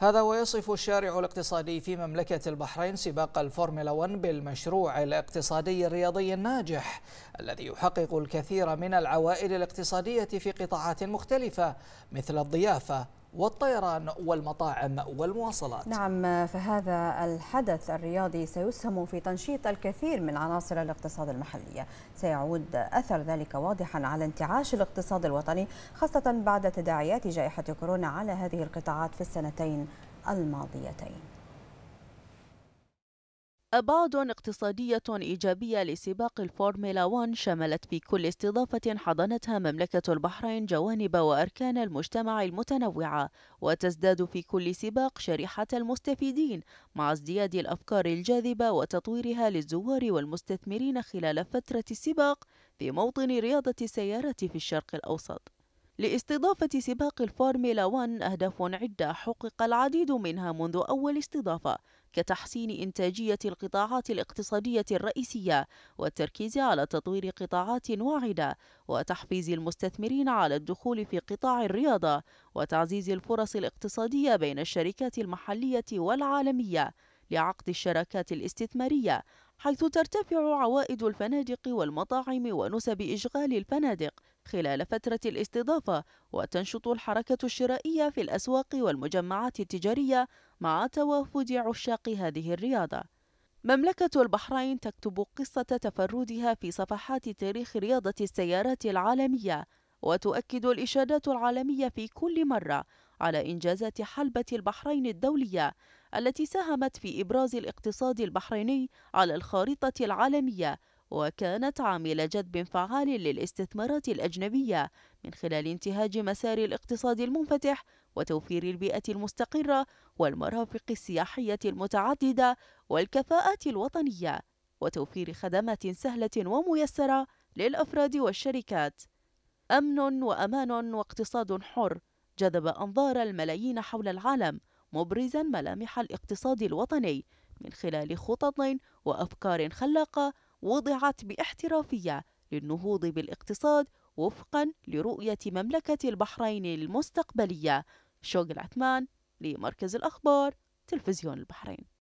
هذا ويصف الشارع الاقتصادي في مملكة البحرين سباق الفورمولا 1 بالمشروع الاقتصادي الرياضي الناجح الذي يحقق الكثير من العوائد الاقتصادية في قطاعات مختلفة مثل الضيافة والطيران والمطاعم والمواصلات نعم فهذا الحدث الرياضي سيسهم في تنشيط الكثير من عناصر الاقتصاد المحلية سيعود أثر ذلك واضحا على انتعاش الاقتصاد الوطني خاصة بعد تداعيات جائحة كورونا على هذه القطاعات في السنتين الماضيتين أبعاد اقتصادية إيجابية لسباق الفورميلا 1 شملت في كل استضافة حضنتها مملكة البحرين جوانب وأركان المجتمع المتنوعة وتزداد في كل سباق شريحة المستفيدين مع ازدياد الأفكار الجاذبة وتطويرها للزوار والمستثمرين خلال فترة السباق في موطن رياضة السيارات في الشرق الأوسط لاستضافة سباق الفورميلا 1 أهداف عدة حقق العديد منها منذ أول استضافة كتحسين إنتاجية القطاعات الاقتصادية الرئيسية والتركيز على تطوير قطاعات واعدة وتحفيز المستثمرين على الدخول في قطاع الرياضة وتعزيز الفرص الاقتصادية بين الشركات المحلية والعالمية لعقد الشراكات الاستثمارية حيث ترتفع عوائد الفنادق والمطاعم ونسب إشغال الفنادق خلال فترة الاستضافة وتنشط الحركة الشرائية في الأسواق والمجمعات التجارية مع توافد عشاق هذه الرياضة مملكة البحرين تكتب قصة تفردها في صفحات تاريخ رياضة السيارات العالمية وتؤكد الإشادات العالمية في كل مرة على إنجازات حلبة البحرين الدولية التي ساهمت في إبراز الاقتصاد البحريني على الخارطة العالمية وكانت عامل جذب فعال للاستثمارات الأجنبية من خلال انتهاج مسار الاقتصاد المنفتح وتوفير البيئة المستقرة والمرافق السياحية المتعددة والكفاءات الوطنية وتوفير خدمات سهلة وميسرة للأفراد والشركات أمن وأمان واقتصاد حر جذب أنظار الملايين حول العالم مبرزا ملامح الاقتصاد الوطني من خلال خطط وأفكار خلاقة وضعت باحترافية للنهوض بالاقتصاد وفقا لرؤية مملكة البحرين المستقبلية شوق العثمان لمركز الأخبار تلفزيون البحرين